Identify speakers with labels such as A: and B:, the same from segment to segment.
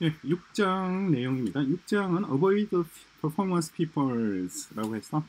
A: 6장 내용입니다. 6장은 Avoid Performance People's라고 해서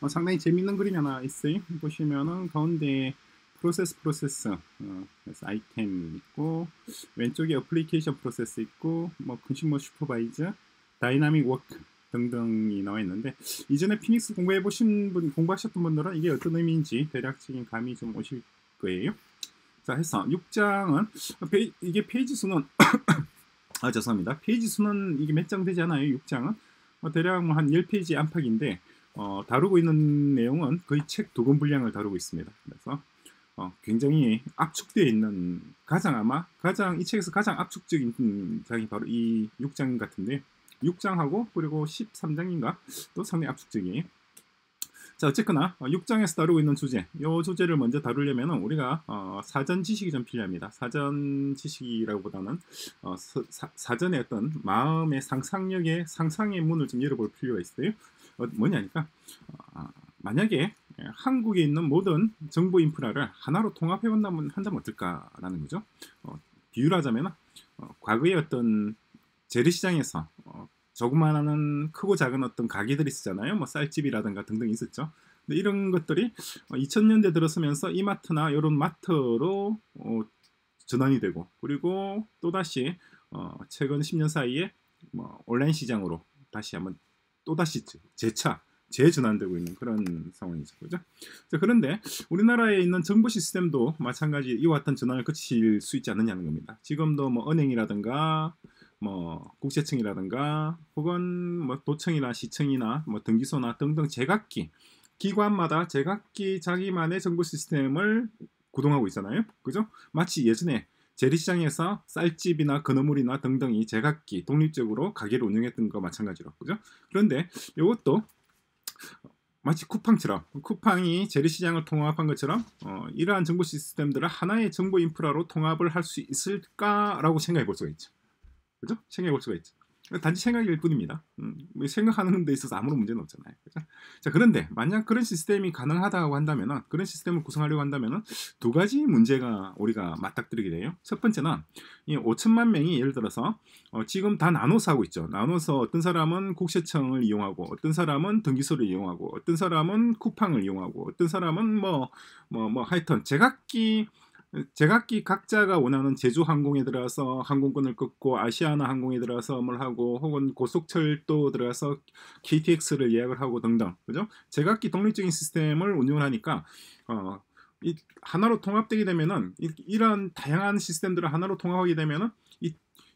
A: 어, 상당히 재밌는 그림이 하나 있어요. 보시면은 가운데 프로세스 프로세스 어, 그래서 아이템 있고 왼쪽에 a p p l i 어플리케이션 프로세스 있고 뭐 컨슈머 슈퍼바이 m i c Work 등등이 나와 있는데 이전에 피닉스 공부해 보신 분 공부하셨던 분들은 이게 어떤 의미인지 대략적인 감이 좀 오실 거예요. 자 해서 6장은 이게 페이지 수는 아 죄송합니다. 페이지 수는 이게 몇 장 되지 않아요. 6장은 어, 대략 뭐 한 10페이지 안팎인데 어, 다루고 있는 내용은 거의 책두권 분량을 다루고 있습니다. 그래서 어, 굉장히 압축되어 있는 가장 아마 가장 이 책에서 가장 압축적인 장이 바로 이 6장 같은데 6장하고 그리고 13장인가 또 상당히 압축적이에요. 자 어쨌거나 6장에서 어, 다루고 있는 주제 이 주제를 먼저 다루려면 우리가 어, 사전 지식이 좀 필요합니다 사전 지식이라고보다는 어, 사, 전에 어떤 마음의 상상력의 상상의 문을 좀 열어볼 필요가 있어요 어, 뭐냐니까 어, 만약에 예, 한국에 있는 모든 정보 인프라를 하나로 통합해 본다면 한다면 어떨까라는 거죠 어, 비유를 하자면 과거의 어떤 재래시장에서 조그마한 크고 작은 어떤 가게들이 있었잖아요. 뭐 쌀집이라든가 등등 있었죠. 근데 이런 것들이 2000년대 어, 들어서면서 이마트나 이런 마트로 어, 전환이 되고 그리고 또 다시 어, 최근 10년 사이에 뭐 온라인 시장으로 다시 한번 또 다시 재차 재전환되고 있는 그런 상황이죠. 그죠? 자, 그런데 우리나라에 있는 정부 시스템도 마찬가지 이와 같은 전환을 거칠 수 있지 않느냐는 겁니다. 지금도 뭐 은행이라든가 뭐 국세청이라든가 혹은 뭐 도청이나 시청이나 뭐 등기소나 등등 제각기 기관마다 제각기 자기만의 정보 시스템을 구동하고 있잖아요. 그죠? 마치 예전에 재래시장에서 쌀집이나 건어물이나 등등이 제각기 독립적으로 가게를 운영했던 거 마찬가지로 그죠? 그런데 이것도 마치 쿠팡처럼 쿠팡이 재래시장을 통합한 것처럼 어, 이러한 정보 시스템들을 하나의 정보 인프라로 통합을 할 수 있을까라고 생각해 볼 수가 있죠. 그죠? 생각해 볼 수가 있죠. 단지 생각일 뿐입니다. 음, 뭐 생각하는 데 있어서 아무런 문제는 없잖아요. 그죠? 자, 그런데 만약 그런 시스템이 가능하다고 한다면, 그런 시스템을 구성하려고 한다면 두 가지 문제가 우리가 맞닥뜨리게 돼요. 첫 번째는 이 5천만 명이 예를 들어서 어, 지금 다 나눠서 하고 있죠. 나눠서 어떤 사람은 국세청을 이용하고, 어떤 사람은 등기소를 이용하고, 어떤 사람은 쿠팡을 이용하고, 어떤 사람은 뭐 뭐뭐 뭐, 뭐, 하여튼 제각기 제각기 각자가 원하는 제주 항공에 들어서 항공권을 끊고 아시아나 항공에 들어서 뭘 하고 혹은 고속철도 들어서 KTX를 예약을 하고 등등 그죠? 제각기 독립적인 시스템을 운영하니까 어, 이 하나로 통합되게 되면은 이, 런 다양한 시스템들을 하나로 통합하게 되면은 이,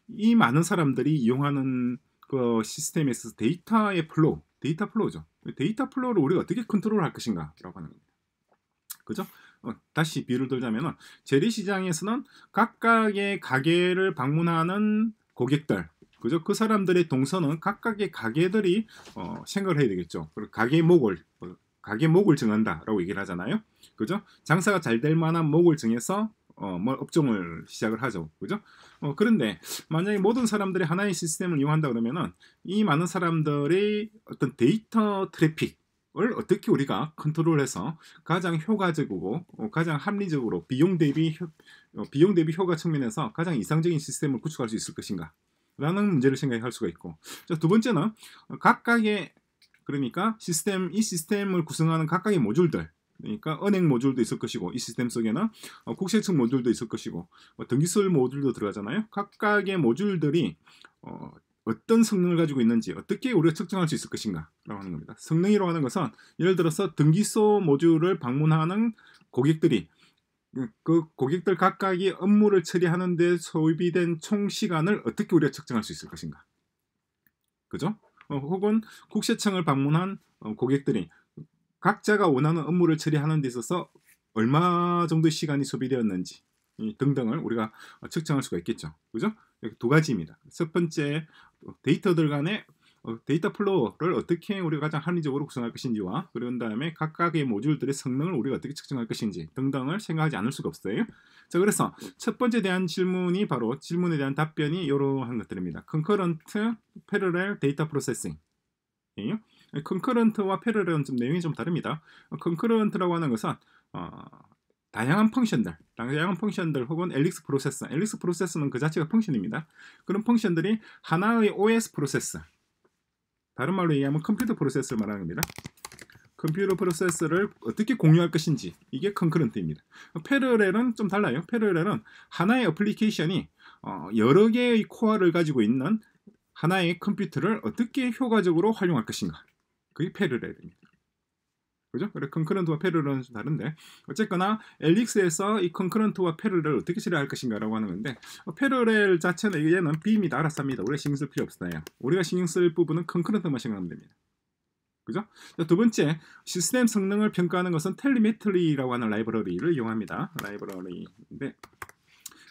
A: 이 많은 사람들이 이용하는 그 시스템에서 데이터의 플로우, 데이터 플로우죠. 데이터 플로우를 우리가 어떻게 컨트롤할 것인가라고 하는 겁니다. 그죠? 어, 다시 비를 들자면 재래 시장에서는 각각의 가게를 방문하는 고객들 그죠? 그 사람들의 동선은 각각의 가게들이 어, 생각을 해야 되겠죠. 그리고 가게 목을 어, 가게 목을 정한다라고 얘기를 하잖아요. 그죠? 장사가 잘 될 만한 목을 정해서 어, 뭐 업종을 시작을 하죠. 그죠? 어, 그런데 만약에 모든 사람들이 하나의 시스템을 이용한다 그러면은 이 많은 사람들의 어떤 데이터 트래픽 을 어떻게 우리가 컨트롤해서 가장 효과적이고 어, 가장 합리적으로 비용 대비 어, 비용 대비 효과 측면에서 가장 이상적인 시스템을 구축할 수 있을 것인가 라는 문제를 생각할 수가 있고 두 번째는 각각의 그러니까 시스템 이 시스템을 구성하는 각각의 모듈들 그러니까 은행 모듈도 있을 것이고 이 시스템 속에는 어, 국세청 모듈도 있을 것이고 뭐 등기소율 모듈도 들어가잖아요. 각각의 모듈들이 어떤 성능을 가지고 있는지 어떻게 우리가 측정할 수 있을 것인가라고 하는 겁니다. 성능이라고 하는 것은 예를 들어서 등기소 모듈을 방문하는 고객들이 그 고객들 각각이 업무를 처리하는 데 소비된 총 시간을 어떻게 우리가 측정할 수 있을 것인가. 그죠? 어, 혹은 국세청을 방문한 어, 고객들이 각자가 원하는 업무를 처리하는 데 있어서 얼마 정도 시간이 소비되었는지 등등을 우리가 측정할 수가 있겠죠. 그죠? 두 가지입니다. 첫 번째 어, 데이터들 간의 어, 데이터 플로우를 어떻게 우리가 가장 합리적으로 구성할 것인지와 그런 다음에 각각의 모듈들의 성능을 우리가 어떻게 측정할 것인지 등등을 생각하지 않을 수가 없어요. 자 그래서 첫 번째 대한 질문이 바로 질문에 대한 답변이 이러한 것들입니다. Concurrent, Parallel, Data Processing 컨커런트와 예? 패러럴은 좀 내용이 좀 다릅니다. 컨커런트라고 하는 것은 어, 다양한 펑션들, 다양한 펑션들 혹은 엘릭스 프로세스, 엘릭스 프로세스는 그 자체가 펑션입니다. 그런 펑션들이 하나의 OS 프로세스, 다른 말로 얘기하면 컴퓨터 프로세스를 말하는 겁니다. 컴퓨터 프로세스를 어떻게 공유할 것인지 이게 컨크런트입니다. 패러렐은 좀 달라요. 패러렐은 하나의 어플리케이션이 어, 여러 개의 코어를 가지고 있는 하나의 컴퓨터를 어떻게 효과적으로 활용할 것인가 그게 패러렐입니다. 그죠? 그래 컨크런트와 패럴은 좀 다른데 어쨌거나 엘릭스에서 이 컨크런트와 패럴을 어떻게 실행할 것인가라고 하는 건데 어, 패럴 자체는 얘는 B입니다. 알았서 합니다. 우리가 신경 쓸 필요 없어요. 우리가 신경 쓸 부분은 컨크런트만 신경하면 됩니다. 그죠? 자, 두 번째 시스템 성능을 평가하는 것은 텔리메트리라고 하는 라이브러리를 이용합니다. 라이브러리인데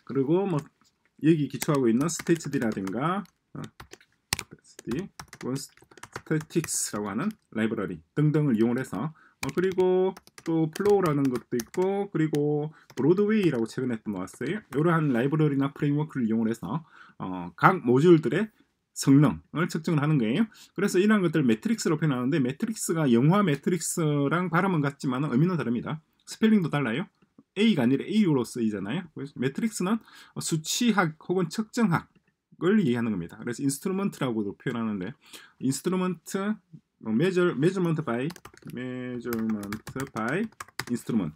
A: 그리고 뭐 여기 기초하고 있는 스테이츠디라든가 어, 스테이츠디, 스태틱스라고 하는 라이브러리 등등을 이용해서 어, 그리고 또 플로우라는 것도 있고 그리고 브로드웨이라고 최근에 또 나왔어요. 이러한 라이브러리나 프레임워크를 이용해서 어, 각 모듈들의 성능을 측정을 하는 거예요. 그래서 이런 것들 매트릭스로 표현하는데 매트릭스가 영화 매트릭스랑 발음은 같지만 의미는 다릅니다. 스펠링도 달라요. A가 아니라 A로 쓰이잖아요. 매트릭스는 수치학 혹은 측정학을 얘기하는 겁니다. 그래서 인스트루먼트라고도 표현하는데 인스트루먼트 어, measure, measurement by measurement by instrument.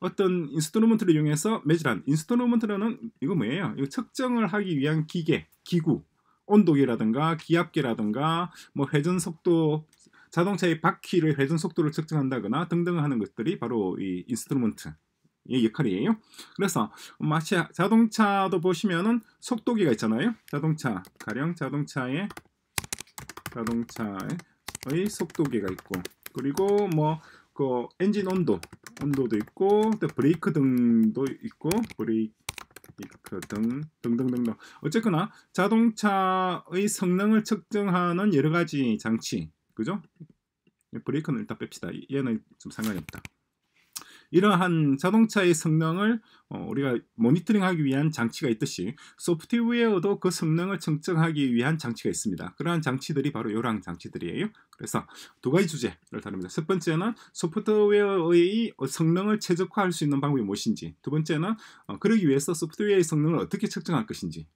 A: 어떤 인스트루먼트를 이용해서 매질한 인스트루먼트라는 이거 뭐예요? 이거 측정을 하기 위한 기계, 기구, 온도계라든가 기압계라든가 뭐 회전 속도, 자동차의 바퀴를 회전 속도를 측정한다거나 등등 하는 것들이 바로 이 인스트루먼트. 의 역할이에요. 그래서 마치 자동차도 보시면은 속도계가 있잖아요. 자동차 가령 자동차의 자동차의 의 속도계가 있고 그리고 뭐 그 엔진 온도 온도도 있고 또 브레이크 등도 있고 브레이크 등 등등등등 어쨌거나 자동차의 성능을 측정하는 여러 가지 장치 그죠? 브레이크는 일단 뺍시다 얘는 좀 상관이 없다 이러한 자동차의 성능을 어, 우리가 모니터링하기 위한 장치가 있듯이 소프트웨어도 그 성능을 측정하기 위한 장치가 있습니다. 그러한 장치들이 바로 요러 장치들이에요. 그래서 두 가지 주제를 다룹니다. 첫 번째는 소프트웨어의 성능을 최적화할 수 있는 방법이 무엇인지 두 번째는 어, 그러기 위해서 소프트웨어의 성능을 어떻게 측정할 것인지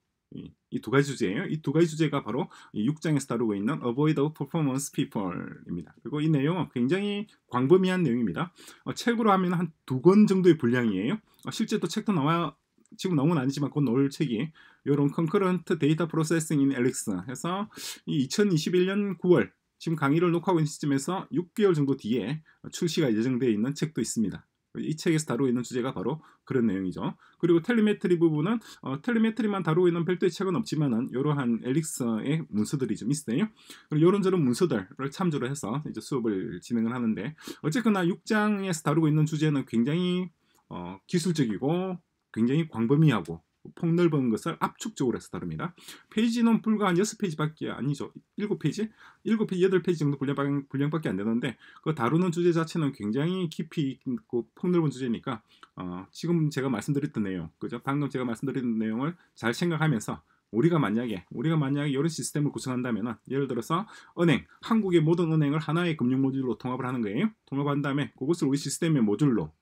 A: 이두 가지 주제예요. 이 두 가지 주제가 바로 6장에서 다루고 있는 Avoid of Performance People입니다. 그리고 이 내용은 굉장히 광범위한 내용입니다. 어, 책으로 하면 한 두 권 정도의 분량이에요. 어, 실제 또 책도 나와 지금 나온 아니지만 곧 나올 책이 이런 Concurrent Data Processing in l x 해서 이 2021년 9월 지금 강의를 녹화하고 있는 시점에서 6개월 정도 뒤에 출시가 예정되어 있는 책도 있습니다. 이 책에서 다루고 있는 주제가 바로 그런 내용이죠. 그리고 텔리메트리 부분은 어, 텔리메트리만 다루고 있는 별도의 책은 없지만은 이러한 엘릭서의 문서들이 좀 있어요. 그리고 이런저런 문서들을 참조를 해서 이제 수업을 진행을 하는데 어쨌거나 6장에서 다루고 있는 주제는 굉장히 어, 기술적이고 굉장히 광범위하고 폭넓은 것을 압축적으로 해서 다룹니다. 페이지는 불과 한 6페이지밖에 아니죠. 7페이지? 7페이지, 8페이지 정도 분량, 밖에안 되는데 그 다루는 주제 자체는 굉장히 깊이 있고 폭넓은 주제니까 어, 지금 제가 말씀드렸던 내용, 그죠? 방금 제가 말씀드린 내용을 잘 생각하면서 우리가 만약에 우리가 만약에 이런 시스템을 구성한다면 예를 들어서 은행 한국의 모든 은행을 하나의 금융 모듈로 통합을 하는 거예요. 통합한 다음에 그것을 우리 시스템의 모듈로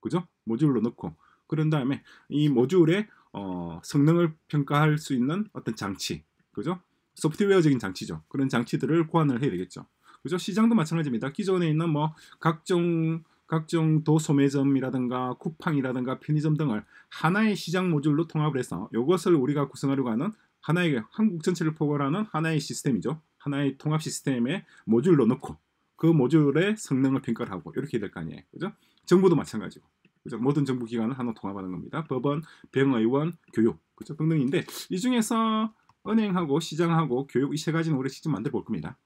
A: 그죠? 모듈로 넣고 그런 다음에 이 모듈에 어, 성능을 평가할 수 있는 어떤 장치, 그죠? 소프트웨어적인 장치죠. 그런 장치들을 고안을 해야 되겠죠. 그죠? 시장도 마찬가지입니다. 기존에 있는 뭐 각종 각종 도소매점이라든가 쿠팡이라든가 편의점 등을 하나의 시장 모듈로 통합을 해서 이것을 우리가 구성하려고 하는 하나의 한국 전체를 포괄하는 하나의 시스템이죠. 하나의 통합 시스템에 모듈로 넣고 그 모듈의 성능을 평가를 하고 이렇게 될 거 아니에요. 그죠? 정부도 마찬가지고. 그죠? 모든 정부 기관을 하나 통합하는 겁니다. 법원, 병의원, 교육 그죠? 등등인데 이 중에서 은행하고 시장하고 교육 이 세 가지는 우리 직접 만들어 볼 겁니다.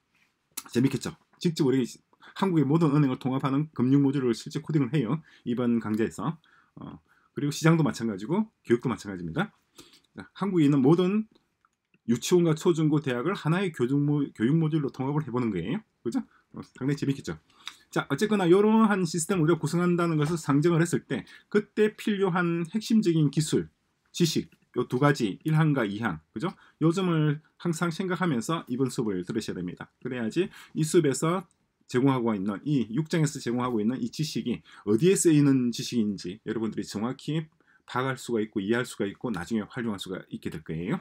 A: 재밌겠죠? 직접 우리 한국의 모든 은행을 통합하는 금융 모듈을 실제 코딩을 해요. 이번 강좌에서. 어, 그리고 시장도 마찬가지고 교육도 마찬가지입니다. 한국에 있는 모든 유치원과 초중고 대학을 하나의 교육, 모, 듈로 통합을 해보는 거예요. 그죠? 어, 상당히 재밌겠죠? 자, 어쨌거나 이러한 시스템을 우리가 구성한다는 것을 상정을 했을 때 그때 필요한 핵심적인 기술, 지식 요 두 가지 1항과 2항 그죠? 요점을 항상 생각하면서 이번 수업을 들으셔야 됩니다. 그래야지 이 수업에서 제공하고 있는 이 6장에서 제공하고 있는 이 지식이 어디에 쓰이는 지식인지 여러분들이 정확히 파악할 수가 있고 이해할 수가 있고 나중에 활용할 수가 있게 될 거예요.